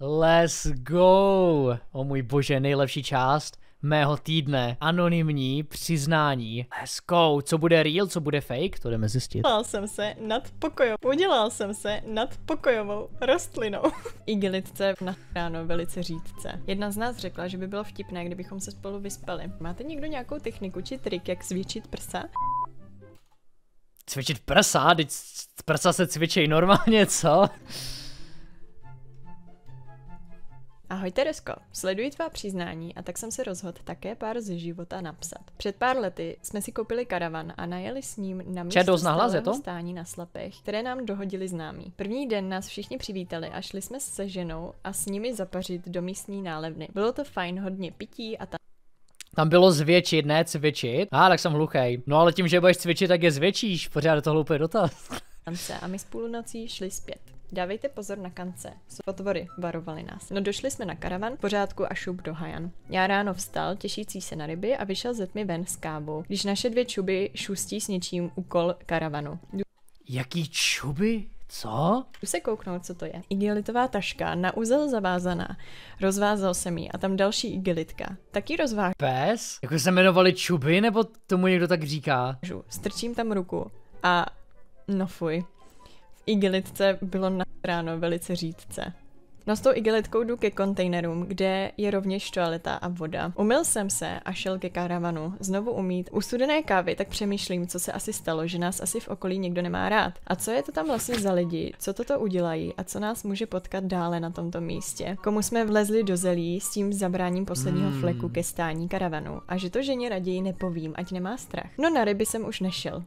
Let's go! O můj bože, nejlepší část mého týdne. Anonymní přiznání. Let's go! Co bude real, co bude fake, to jdeme zjistit. Udělal jsem se nad pokojovou. Udělal jsem se nad pokojovou rostlinou. Igelitce na ráno velice řídce. Jedna z nás řekla, že by bylo vtipné, kdybychom se spolu vyspali. Máte někdo nějakou techniku či trik, jak zvětšit prsa? Cvičit prsa? Teď prsa se cvičí normálně, co? Ahoj Teresko, sleduji tvá přiznání a tak jsem se rozhodl také pár ze života napsat. Před pár lety jsme si koupili karavan a najeli s ním na místo to? stání na Slapech, které nám dohodili známí. První den nás všichni přivítali a šli jsme se ženou a s nimi zapařit do místní nálevny. Bylo to fajn, hodně pití a ta tam bylo zvětšit, ne cvičit. A ah, tak jsem hluchej. No ale tím, že budeš cvičit, tak je zvětšíš. Pořád to hloupý dotaz. a my s nocí šli zpět. Dávejte pozor na kance. Potvory varovali nás. No došli jsme na karavan, pořádku a šup do Hajan. Já ráno vstal, těšící se na ryby a vyšel ze tmy ven s kábou, když naše dvě čuby šustí s něčím úkol karavanu. Jaký čuby? Co? Jdu se kouknout, co to je. Igelitová taška, na úzel zavázaná. Rozvázal jsem ji a tam další igelitka. Taky rozváž. Pes? Jako se jmenovali čuby, nebo tomu někdo tak říká? Strčím tam ruku a no fuj. V igelitce bylo na ráno velice řídce. No s tou igelitkou jdu ke kontejnerům, kde je rovněž toaleta a voda. Umyl jsem se a šel ke karavanu. Znovu umít. U studené kávy tak přemýšlím, co se asi stalo, že nás asi v okolí někdo nemá rád. A co je to tam vlastně za lidi, co toto udělají a co nás může potkat dále na tomto místě. Komu jsme vlezli do zelí s tím zabráním posledního hmm. fleku ke stání karavanu. A že to ženě raději nepovím, ať nemá strach. No na ryby jsem už nešel.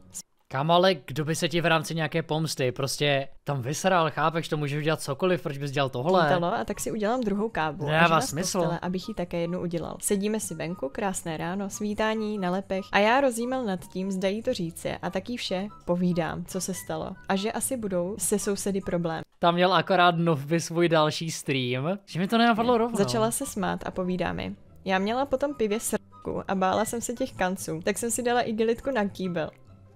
Kam ale, kdo by se ti v rámci nějaké pomsty prostě tam vysral, chápeš, to můžeš udělat cokoliv, proč bys dělal tohle? Dalo, no, a tak si udělám druhou kávu. vás smysl. Postele, abych ji také jednu udělal. Sedíme si venku, krásné ráno, svítání, na lepech a já rozjímal nad tím, zda jí to říci a taky vše povídám, co se stalo a že asi budou se sousedy problém. Tam měl akorát nový svůj další stream, že mi to nenapadlo rovno. Začala se smát a povídá mi. Já měla potom pivě srdku a bála jsem se těch kanců, tak jsem si dala igelitku na kýbel.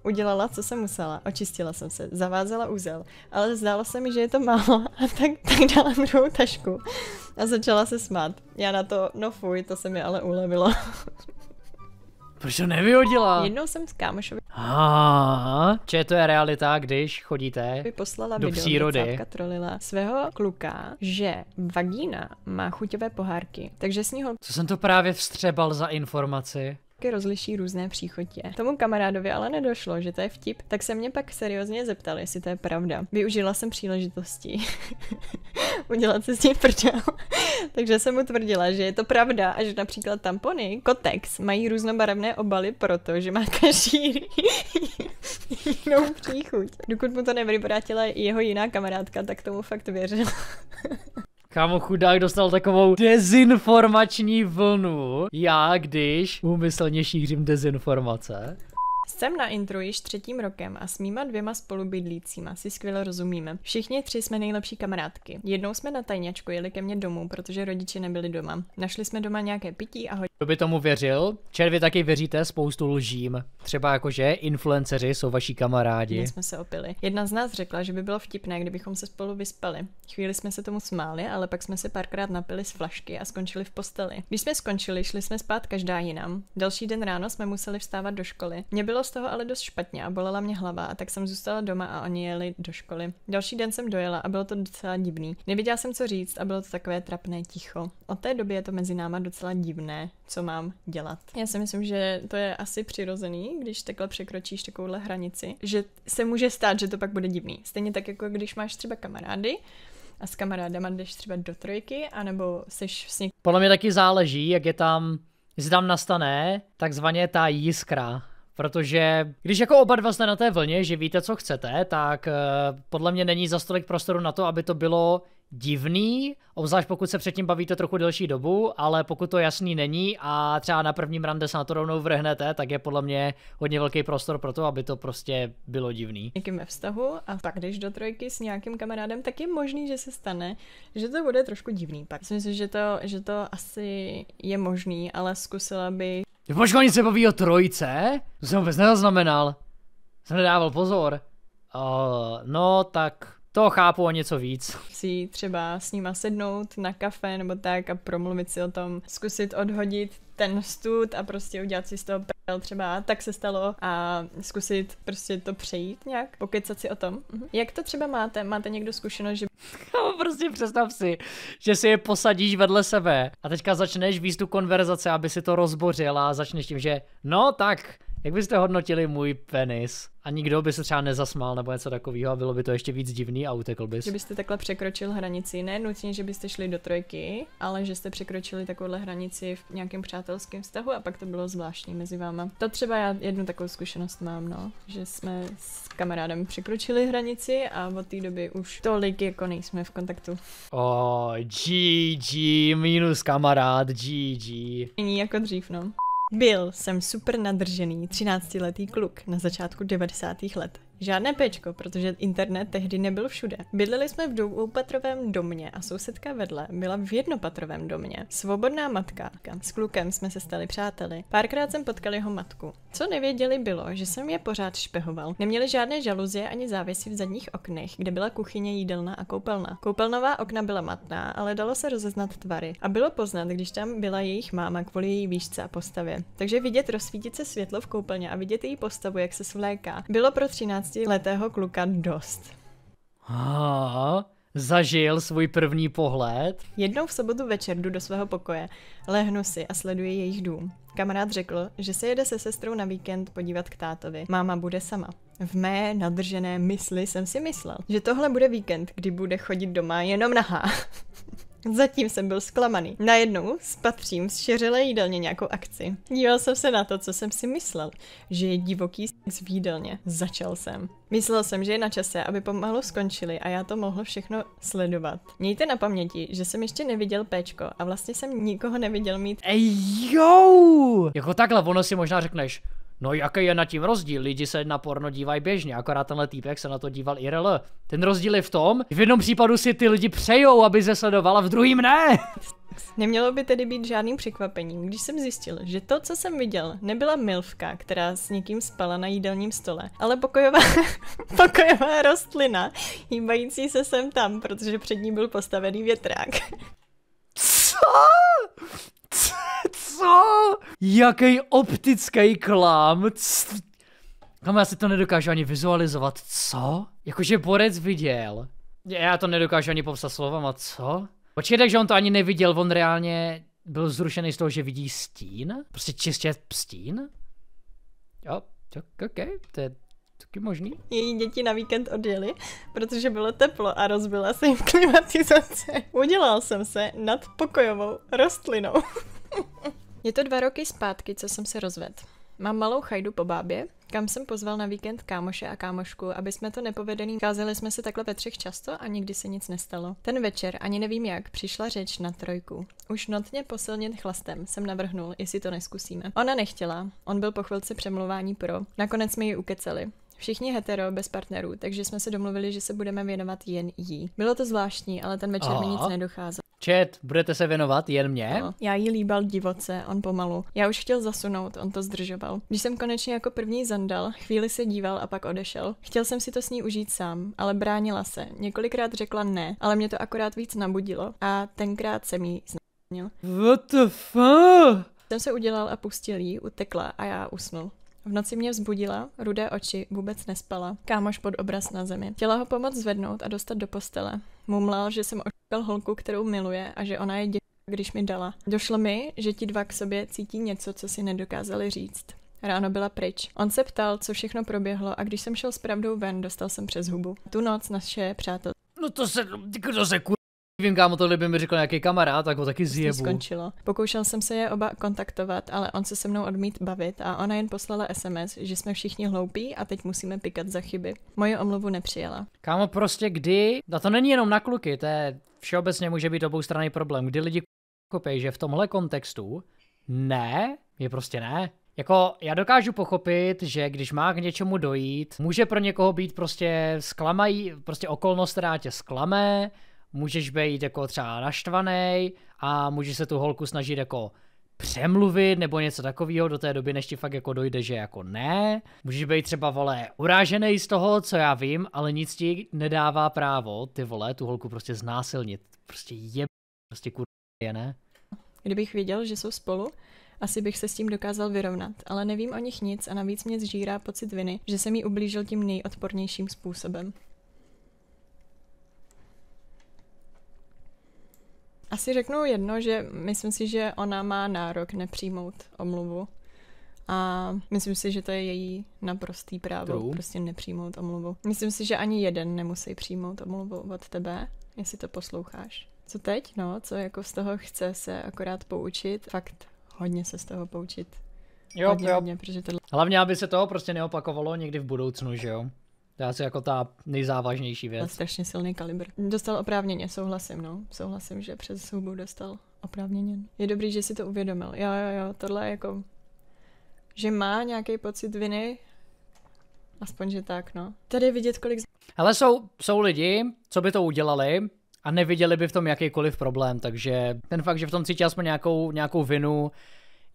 Udělala, co jsem musela, očistila jsem se, zavázala úzel, ale zdálo se mi, že je to málo a tak, tak dala druhou tašku a začala se smát. Já na to, no fuj, to se mi ale ulevilo. Proč to nevyhodila? Jednou jsem s kámošovi. Aha, če to je realita, když chodíte by poslala do video, přírody. trolila svého kluka, že vagína má chuťové pohárky, takže s ní ho... Co jsem to právě vstřebal za informaci? rozliší různé příchotě. Tomu kamarádovi ale nedošlo, že to je vtip, tak se mě pak seriózně zeptal, jestli to je pravda. Využila jsem příležitosti udělat se s tím prdel. Takže jsem mu tvrdila, že je to pravda a že například tampony, kotex, mají různobarevné obaly proto, že má každý jinou příchuť. Dokud mu to nevyvrátila jeho jiná kamarádka, tak tomu fakt věřila. Kámo, chudák dostal takovou dezinformační vlnu. Já, když úmyslně šířím dezinformace. Jsem na intru již třetím rokem a s mýma dvěma spolubydlícíma si skvěle rozumíme. Všichni tři jsme nejlepší kamarádky. Jednou jsme na tajňačku jeli ke mně domů, protože rodiče nebyli doma. Našli jsme doma nějaké pití a hodně. Kdo by tomu věřil? Červy taky věříte spoustu lžím. Třeba jakože influenceři jsou vaši kamarádi. My jsme se opili. Jedna z nás řekla, že by bylo vtipné, kdybychom se spolu vyspali. Chvíli jsme se tomu smáli, ale pak jsme se párkrát napili z flašky a skončili v posteli. Když jsme skončili, šli jsme spát každá jinam. Další den ráno jsme museli vstávat do školy. Mě bylo z toho ale dost špatně a bolela mě hlava, a tak jsem zůstala doma a oni jeli do školy. Další den jsem dojela a bylo to docela divný. Nevěděla jsem, co říct a bylo to takové trapné ticho. Od té doby je to mezi náma docela divné, co mám dělat. Já si myslím, že to je asi přirozený, když takhle překročíš takovouhle hranici, že se může stát, že to pak bude divný. Stejně tak, jako když máš třeba kamarády, a s kamarádama jdeš třeba do trojky, anebo seš s někým. Podle mě taky záleží, jak je tam, jestli tam nastane takzvaně ta jiskra, Protože když jako oba dva jste na té vlně, že víte, co chcete, tak uh, podle mě není za stolik prostoru na to, aby to bylo divný, obzvlášť pokud se předtím bavíte trochu delší dobu, ale pokud to jasný není a třeba na prvním rande se na to rovnou vrhnete, tak je podle mě hodně velký prostor pro to, aby to prostě bylo divný. Někým ve vztahu a pak když do trojky s nějakým kamarádem, tak je možný, že se stane, že to bude trošku divný. Pak si myslím, že to, že to asi je možný, ale zkusila bych Počkej, oni se baví o trojce? To jsem vůbec nezaznamenal. Jsem nedával pozor. Uh, no, tak to chápu o něco víc. Si třeba s nima sednout na kafe nebo tak a promluvit si o tom, zkusit odhodit ten stud a prostě udělat si z toho prdel třeba tak se stalo a zkusit prostě to přejít nějak, pokecat si o tom. Mhm. Jak to třeba máte? Máte někdo zkušenost, že... No, prostě představ si, že si je posadíš vedle sebe a teďka začneš víc tu konverzace, aby si to rozbořil a začneš tím, že no tak, jak byste hodnotili můj penis? A nikdo by se třeba nezasmál nebo něco takového a bylo by to ještě víc divný a utekl bys. Že byste takhle překročil hranici, ne nutně, že byste šli do trojky, ale že jste překročili takovouhle hranici v nějakém přátelském vztahu a pak to bylo zvláštní mezi váma. To třeba já jednu takovou zkušenost mám, no, že jsme s kamarádem překročili hranici a od té doby už tolik jako nejsme v kontaktu. O, oh, GG, minus kamarád, GG. Není jako dřív, no. Byl jsem super nadržený 13-letý kluk na začátku 90. let. Žádné pečko, protože internet tehdy nebyl všude. Bydleli jsme v dvoupatrovém domě a sousedka vedle byla v jednopatrovém domě. Svobodná matka. S klukem jsme se stali přáteli. Párkrát jsem potkal jeho matku. Co nevěděli bylo, že jsem je pořád špehoval. Neměli žádné žaluzie ani závěsy v zadních oknech, kde byla kuchyně, jídelna a koupelna. Koupelnová okna byla matná, ale dalo se rozeznat tvary. A bylo poznat, když tam byla jejich máma kvůli její výšce a postavě. Takže vidět rozsvítit se světlo v koupelně a vidět její postavu, jak se svléká. Bylo pro 13 15-letého kluka dost. Ah, zažil svůj první pohled? Jednou v sobotu večer jdu do svého pokoje, lehnu si a sleduji jejich dům. Kamarád řekl, že se jede se sestrou na víkend podívat k tátovi. Máma bude sama. V mé nadržené mysli jsem si myslel, že tohle bude víkend, kdy bude chodit doma jenom nahá. Zatím jsem byl zklamaný. Najednou spatřím z šeřelé jídelně nějakou akci. Díval jsem se na to, co jsem si myslel, že je divoký z jídelně. Začal jsem. Myslel jsem, že je na čase, aby pomalu skončili a já to mohl všechno sledovat. Mějte na paměti, že jsem ještě neviděl péčko a vlastně jsem nikoho neviděl mít. Ej jo! Jako takhle, ono si možná řekneš, No jaký je na tím rozdíl? Lidi se na porno dívají běžně, akorát tenhle týpek se na to díval rl. Ten rozdíl je v tom, v jednom případu si ty lidi přejou, aby se sledovala, v druhým ne! Nemělo by tedy být žádným překvapením, když jsem zjistil, že to, co jsem viděl, nebyla milvka, která s někým spala na jídelním stole, ale pokojová, pokojová rostlina, hýbající se sem tam, protože před ní byl postavený větrák. Co? Co? co? Jaký optický klám? C Kam já si to nedokážu ani vizualizovat, co? Jakože borec viděl. Já to nedokážu ani popsat slovama, co? Počkej, takže on to ani neviděl, on reálně byl zrušený z toho, že vidí stín? Prostě čistě stín? Jo, tak ok, to je taky možný. Její děti na víkend odjeli, protože bylo teplo a rozbila se jim klimatizace. Udělal jsem se nad pokojovou rostlinou. Je to dva roky zpátky, co jsem se rozvedl. Mám malou chajdu po bábě, kam jsem pozval na víkend kámoše a kámošku, aby jsme to nepovedený. Kázeli jsme se takhle ve třech často a nikdy se nic nestalo. Ten večer, ani nevím jak, přišla řeč na trojku. Už notně posilněn chlastem jsem navrhnul, jestli to neskusíme. Ona nechtěla, on byl po chvilce přemluvání pro. Nakonec jsme ji ukeceli. Všichni hetero, bez partnerů, takže jsme se domluvili, že se budeme věnovat jen jí. Bylo to zvláštní, ale ten večer mi nic nedocházelo. Čet, budete se věnovat jen mě? No. Já jí líbal divoce, on pomalu. Já už chtěl zasunout, on to zdržoval. Když jsem konečně jako první zandal, chvíli se díval a pak odešel. Chtěl jsem si to s ní užít sám, ale bránila se. Několikrát řekla ne, ale mě to akorát víc nabudilo a tenkrát jsem jí znamenil. What the fuck? Jsem se udělal a pustil jí, utekla a já usnul. V noci mě vzbudila, rudé oči, vůbec nespala. Kámoš pod obraz na zemi. Chtěla ho pomoct zvednout a dostat do postele. Mumlal, že jsem oškal holku, kterou miluje a že ona je děvka, když mi dala. Došlo mi, že ti dva k sobě cítí něco, co si nedokázali říct. Ráno byla pryč. On se ptal, co všechno proběhlo a když jsem šel s pravdou ven, dostal jsem přes hubu. Tu noc naše přátel. No to se, kdo se kur Vím, kámo, tohle by mi řekl nějaký kamarád, tak ho taky zjebu. Skončilo. Pokoušel jsem se je oba kontaktovat, ale on se se mnou odmít bavit a ona jen poslala SMS, že jsme všichni hloupí a teď musíme pikat za chyby. Moje omluvu nepřijela. Kámo, prostě kdy? A to není jenom na kluky, to je všeobecně může být strany problém. Kdy lidi pochopí, že v tomhle kontextu ne, je prostě ne. Jako já dokážu pochopit, že když má k něčemu dojít, může pro někoho být prostě zklamají, prostě okolnost, která tě sklame, můžeš být jako třeba naštvaný a můžeš se tu holku snažit jako přemluvit nebo něco takového do té doby, než ti fakt jako dojde, že jako ne. Můžeš být třeba, vole, urážený z toho, co já vím, ale nic ti nedává právo, ty vole, tu holku prostě znásilnit. Prostě je, prostě kur... je, ne? Kdybych věděl, že jsou spolu, asi bych se s tím dokázal vyrovnat, ale nevím o nich nic a navíc mě zžírá pocit viny, že jsem mi ublížil tím nejodpornějším způsobem. Asi řeknu jedno, že myslím si, že ona má nárok nepřijmout omluvu. A myslím si, že to je její naprostý právo True. prostě nepřijmout omluvu. Myslím si, že ani jeden nemusí přijmout omluvu od tebe, jestli to posloucháš. Co teď, no? Co jako z toho chce se akorát poučit? Fakt hodně se z toho poučit. Jo, hodně, jo. Hodně, protože tohle... Hlavně, aby se toho prostě neopakovalo někdy v budoucnu, že jo? To je asi jako ta nejzávažnější věc. Strašně silný kalibr. Dostal oprávněně, souhlasím, no. Souhlasím, že přes soubu dostal oprávněně. Je dobrý, že si to uvědomil. Jo, jo, jo, tohle je jako... Že má nějaký pocit viny, aspoň, že tak, no. Tady je vidět, kolik... Ale jsou, jsou lidi, co by to udělali, a neviděli by v tom jakýkoliv problém, takže ten fakt, že v tom cítí aspoň nějakou, nějakou vinu,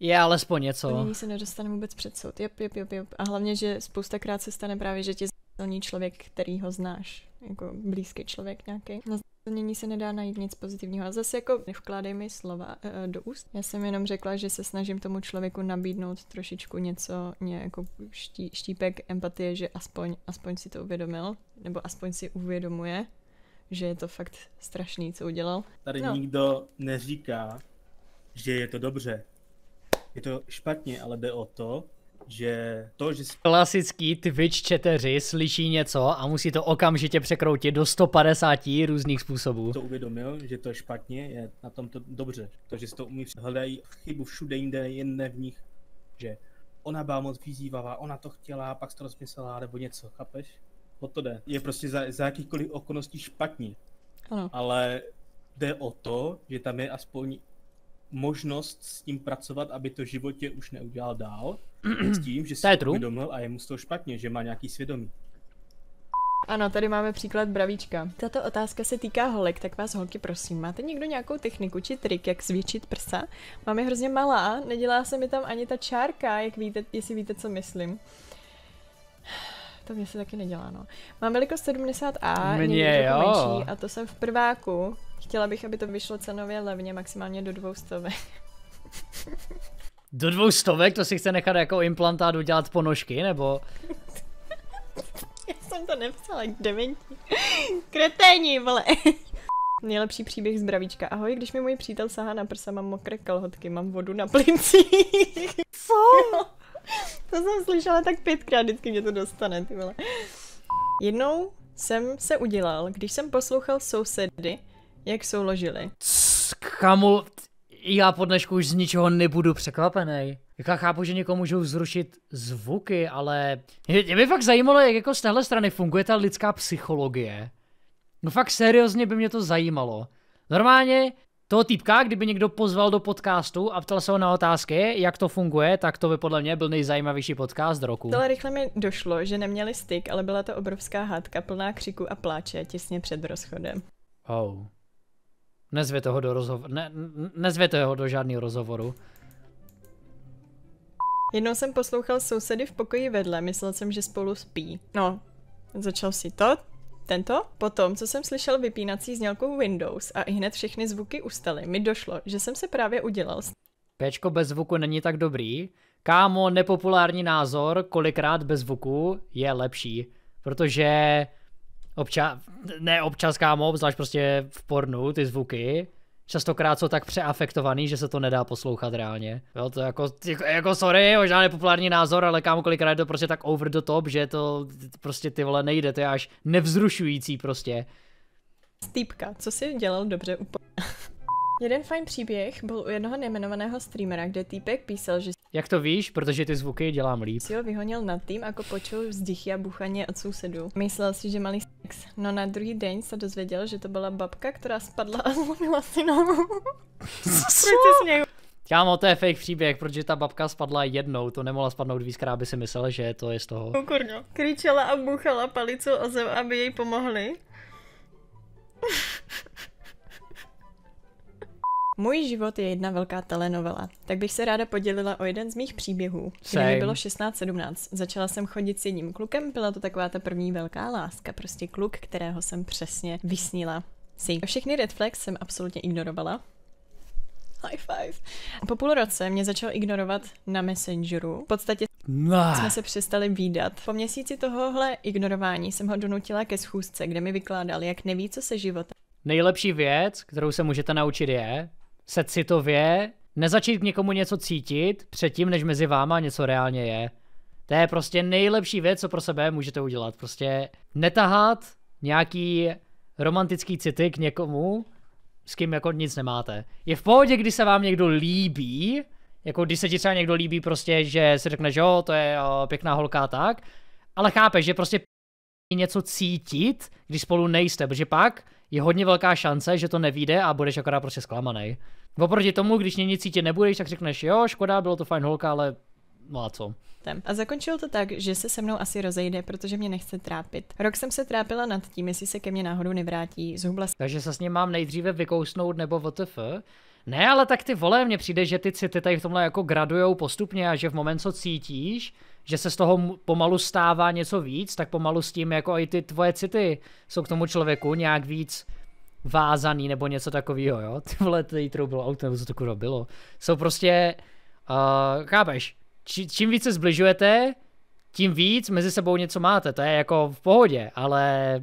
je alespoň něco. Oni se nedostane vůbec před soud. Jep, jep, jep, jep. A hlavně, že spoustakrát se stane právě, že ti není člověk, který ho znáš, jako blízký člověk nějaký. Na zdanění se nedá najít nic pozitivního. A zase jako nevkládej mi slova e, do úst. Já jsem jenom řekla, že se snažím tomu člověku nabídnout trošičku něco, nějakou ští, štípek empatie, že aspoň, aspoň si to uvědomil, nebo aspoň si uvědomuje, že je to fakt strašný, co udělal. Tady no. nikdo neříká, že je to dobře. Je to špatně, ale jde o to, že to, že... Klasický Twitch četeři slyší něco a musí to okamžitě překroutit do 150 různých způsobů. To uvědomil, že to je špatně, je na tom to dobře. To, že si to umí, hledají chybu všude jinde, jen ne v nich. Že ona byla moc vyzývavá, ona to chtěla, pak to rozmyslela, nebo něco, chápeš? O to jde. Je prostě za, za jakýchkoliv okolností špatně. Ano. Ale jde o to, že tam je aspoň možnost s tím pracovat, aby to životě už neudělal dál s tím, že si to a je mu z toho špatně, že má nějaký svědomí. Ano, tady máme příklad bravíčka. Tato otázka se týká holek, tak vás holky prosím, máte někdo nějakou techniku či trik, jak zvětšit prsa? Mám je hrozně malá, nedělá se mi tam ani ta čárka, jak víte, jestli víte, co myslím. To mě se taky nedělá, no. Mám velikost 70A, mě, jo. menší a to jsem v prváku. Chtěla bych, aby to vyšlo cenově levně, maximálně do dvou stovek. Do dvou stovek? To si chce nechat jako implantát udělat ponožky, nebo? Já jsem to nepsala, dementi. Kreténi, vole. Nejlepší příběh z bravíčka. Ahoj, když mi můj přítel sahá na prsa, mám mokré kalhotky, mám vodu na plinci. Co? to jsem slyšela tak pětkrát, vždycky mě to dostane, ty vole. Jednou jsem se udělal, když jsem poslouchal sousedy, jak souložili. Kamu, já po dnešku už z ničeho nebudu překvapený. Jako já chápu, že někomu můžou zrušit zvuky, ale mě by fakt zajímalo, jak jako z téhle strany funguje ta lidská psychologie. No fakt seriózně by mě to zajímalo. Normálně toho týpka, kdyby někdo pozval do podcastu a ptal se ho na otázky, jak to funguje, tak to by podle mě byl nejzajímavější podcast roku. Tohle rychle mi došlo, že neměli styk, ale byla to obrovská hádka plná křiku a pláče těsně před rozchodem. Oh. Nezvěte ho do rozhovoru, ne, nezvěte ho do žádného rozhovoru. Jednou jsem poslouchal sousedy v pokoji vedle, myslel jsem, že spolu spí. No, začal si to, tento? Potom, co jsem slyšel vypínací znělkou Windows a i hned všechny zvuky ustaly, mi došlo, že jsem se právě udělal. Pečko bez zvuku není tak dobrý. Kámo, nepopulární názor, kolikrát bez zvuku je lepší, protože Občas, ne občas, kámo, obzvlášť prostě v pornu, ty zvuky, častokrát jsou tak přeafektovaný, že se to nedá poslouchat reálně. Jo, to jako, jako, jako sorry, možná nepopulární názor, ale kámo, kolikrát je to prostě tak over the top, že to prostě ty vole nejde, to je až nevzrušující prostě. Stýpka, co si dělal dobře úplně? Jeden fajn příběh byl u jednoho nejmenovaného streamera, kde týpek písal, že... Jak to víš? Protože ty zvuky dělám líp. Si ho vyhonil nad tým, jako počul vzdychy a buchaně od sousedů. Myslel si, že malý sex. No na druhý den se dozvěděl, že to byla babka, která spadla a zlomila si nohu. Proč Kámo, to je fake příběh, protože ta babka spadla jednou, to nemohla spadnout víc, aby si myslel, že to je z toho. Kurňo, kričela a buchala palicou o zem, aby jej pomohli. Můj život je jedna velká telenovela, tak bych se ráda podělila o jeden z mých příběhů. Same. Kdy mi bylo 16-17, začala jsem chodit s jedním klukem, byla to taková ta první velká láska, prostě kluk, kterého jsem přesně vysnila. Si. Všechny red flags jsem absolutně ignorovala. High five. Po půl roce mě začal ignorovat na Messengeru. V podstatě No. Jsme se přestali výdat. Po měsíci tohohle ignorování jsem ho donutila ke schůzce, kde mi vykládal, jak neví, co se života. Nejlepší věc, kterou se můžete naučit, je, se citově, nezačít k někomu něco cítit předtím, než mezi váma něco reálně je. To je prostě nejlepší věc, co pro sebe můžete udělat. Prostě netahat nějaký romantický city k někomu, s kým jako nic nemáte. Je v pohodě, když se vám někdo líbí, jako když se ti třeba někdo líbí prostě, že si řekne, že jo, to je o, pěkná holka tak, ale chápeš, že prostě něco cítit, když spolu nejste, protože pak je hodně velká šance, že to nevíde a budeš akorát prostě zklamaný. Oproti tomu, když mě nic cítit nebudeš, tak řekneš, jo, škoda, bylo to fajn holka, ale no a co? A zakončil to tak, že se se mnou asi rozejde, protože mě nechce trápit. Rok jsem se trápila nad tím, jestli se ke mně náhodou nevrátí, zhubla Takže se s ním mám nejdříve vykousnout nebo WTF? Ne, ale tak ty vole, mně přijde, že ty city tady v tomhle jako gradujou postupně a že v moment, co cítíš, že se z toho pomalu stává něco víc, tak pomalu s tím jako i ty tvoje city jsou k tomu člověku nějak víc vázaný nebo něco takového, jo. Ty vole, tady bylo auto, nebo co to kurva bylo. Jsou prostě, uh, chápeš, či, čím více zbližujete, tím víc mezi sebou něco máte, to je jako v pohodě, ale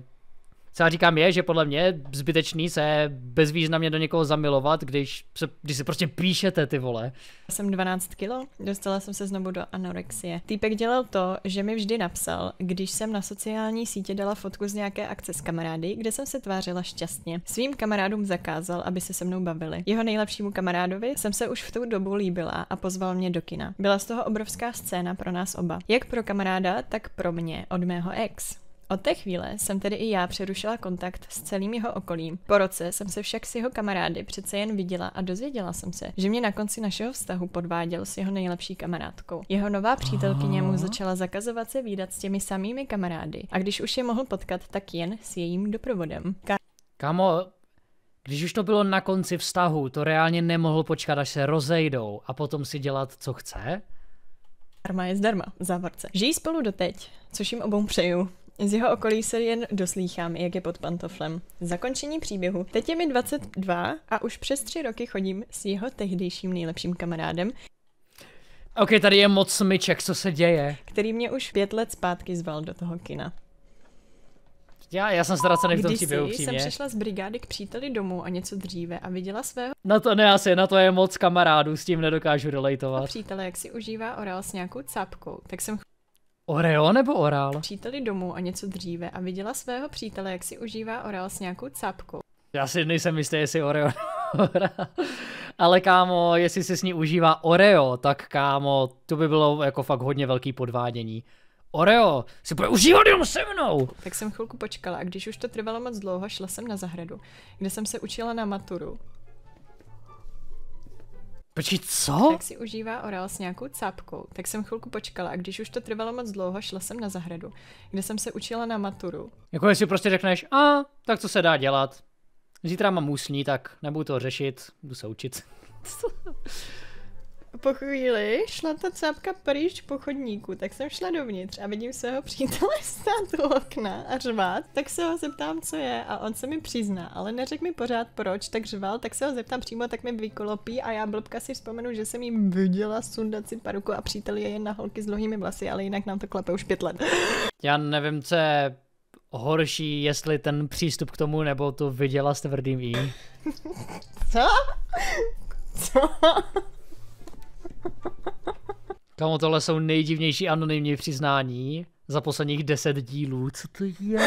co já říkám je, že podle mě zbytečný se bezvýznamně do někoho zamilovat, když se, když se prostě píšete ty vole. Jsem 12 kilo, dostala jsem se znovu do anorexie. Týpek dělal to, že mi vždy napsal, když jsem na sociální sítě dala fotku z nějaké akce s kamarády, kde jsem se tvářila šťastně. Svým kamarádům zakázal, aby se se mnou bavili. Jeho nejlepšímu kamarádovi jsem se už v tu dobu líbila a pozval mě do kina. Byla z toho obrovská scéna pro nás oba. Jak pro kamaráda, tak pro mě, od mého ex. Od té chvíle jsem tedy i já přerušila kontakt s celým jeho okolím. Po roce jsem se však s jeho kamarády přece jen viděla a dozvěděla jsem se, že mě na konci našeho vztahu podváděl s jeho nejlepší kamarádkou. Jeho nová přítelkyně mu začala zakazovat se výdat s těmi samými kamarády a když už je mohl potkat, tak jen s jejím doprovodem. Ka- Kamo, když už to bylo na konci vztahu, to reálně nemohl počkat, až se rozejdou a potom si dělat, co chce? Arma je zdarma, závorce. Žijí spolu doteď, což jim obou přeju. Z jeho okolí se jen doslýchám, jak je pod pantoflem. Zakončení příběhu. Teď je mi 22 a už přes tři roky chodím s jeho tehdejším nejlepším kamarádem, OK, tady je moc smyček, co se děje? Který mě už pět let zpátky zval do toho kina. Já, já jsem ztracený v tom příběhu Když jsem přišla z brigády k příteli domů a něco dříve a viděla svého... Na to ne asi, na to je moc kamarádů, s tím nedokážu relatovat. A přítele, jak si užívá orál s nějakou capkou, tak jsem Oreo nebo orál? Příteli domů o něco dříve a viděla svého přítele, jak si užívá orál s nějakou capkou. Já si nejsem jistý, jestli Oreo Ale kámo, jestli si s ní užívá Oreo, tak kámo, to by bylo jako fakt hodně velký podvádění. Oreo, si bude užívat jenom se mnou! Tak jsem chvilku počkala a když už to trvalo moc dlouho, šla jsem na zahradu, kde jsem se učila na maturu. Počkej, co? Tak si užívá orál s nějakou cápkou. Tak jsem chvilku počkala a když už to trvalo moc dlouho, šla jsem na zahradu, kde jsem se učila na maturu. Jako jestli prostě řekneš, a tak co se dá dělat? Zítra mám úsní, tak nebudu to řešit, budu se učit. po chvíli šla ta cápka pryč po chodníku, tak jsem šla dovnitř a vidím svého přítele stát u okna a řvát, tak se ho zeptám, co je a on se mi přizná, ale neřekl mi pořád proč, tak řval, tak se ho zeptám přímo, tak mi vykolopí a já blbka si vzpomenu, že jsem jí viděla sundat si paruku a přítel je jen na holky s dlouhými vlasy, ale jinak nám to klepe už pět let. Já nevím, co je horší, jestli ten přístup k tomu, nebo to viděla s tvrdým jí. co? Co? Kamo, tohle jsou nejdivnější anonymní přiznání za posledních deset dílů. Co to je?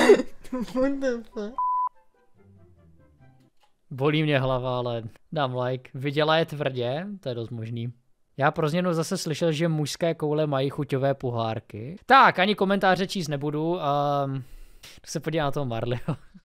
Bolí mě hlava, ale dám like. Viděla je tvrdě, to je dost možný. Já pro změnu zase slyšel, že mužské koule mají chuťové pohárky. Tak, ani komentáře číst nebudu. Um, se podívat na toho Marleyho.